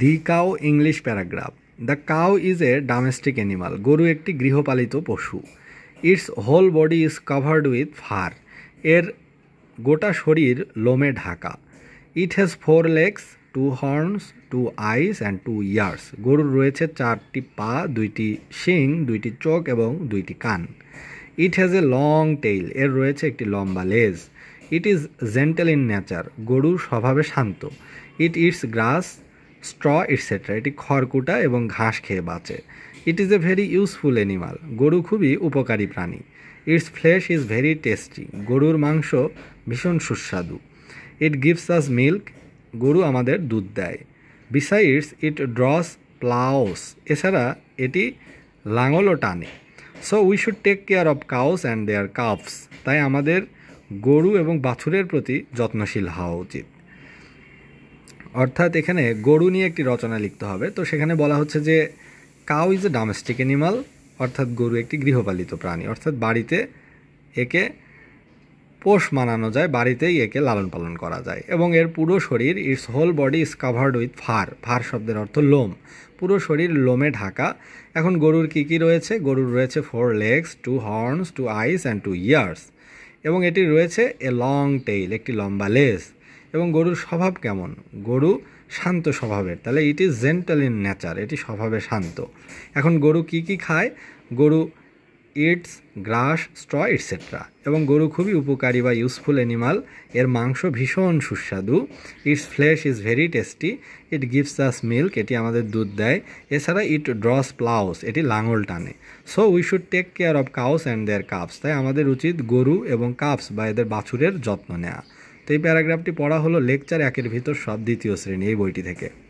the cow English paragraph the cow is a domestic animal গরু একটি গৃহপালিত পশু its whole body is covered with fur এর গোটা শরীর লোমে ঢাকা it has four legs two horns two eyes and two ears গরুর রয়েছে চারটি পা দুইটি শিং দুইটি চোখ এবং দুইটি কান it has a long tail এর রয়েছে একটি লম্বা লেজ it is gentle in nature গরু স্বভাবে শান্ত it eats grass straw etcetera এটি খড়কুটা এবং ঘাস খেয়ে বাঁচে it is a very useful animal গরু খুবই উপকারী প্রাণী its flesh is very tasty গরুর মাংস ভীষণ সুস্বাদু ইট গিভস আস মিল্ক গরু আমাদের দুধ দেয় বিসাইডস ইট ড্রস প্লাউস এছাড়া এটি লাঙলও টানে so we should take care of cows and their calves তাই আমাদের গরু এবং বাছুরের প্রতি যত্নশীল হওয়া উচিত অর্থাৎ এখানে গরু নিয়ে একটি রচনা লিখতে হবে তো সেখানে বলা হচ্ছে যে cow is a domestic animal অর্থাৎ গরু একটি গৃহপালিত প্রাণী অর্থাৎ বাড়িতে একে পোষ মানানো যায় বাড়িতেই একে লালন পালন করা যায় এবং এর পুরো শরীর its whole body is covered with fur fur শব্দের অর্থ লোম পুরো শরীর লোমে ঢাকা এখন গরুর কী কী রয়েছে গরুর রয়েছে four legs two horns two eyes and two ears এবং এটি রয়েছে এ লং টেইল একটি লম্বা লেস এবং গরুর স্বভাব কেমন গরু শান্ত স্বভাবের তাহলে it is gentle in nature এটি স্বভাবে শান্ত এখন গরু কি কি খায় গরু ইটস গ্রাস স্ট্র ইটসেট্রা এবং গরু খুবই উপকারী বা ইউজফুল অ্যানিমাল এর মাংস ভীষণ সুস্বাদু its flesh is very tasty it gives us milk এটি আমাদের দুধ দেয় এছাড়া ইট ড্রস প্লাউস এটি লাঙল টানে so we should take care of cows and their calves তাই আমাদের উচিত গরু এবং কাপস বা এদের বাছুরের যত্ন নেওয়া তো এই প্যারাগ্রাফটি পড়া হলো লেকচার একের ভিতর সব দ্বিতীয় শ্রেণী এই বইটি থেকে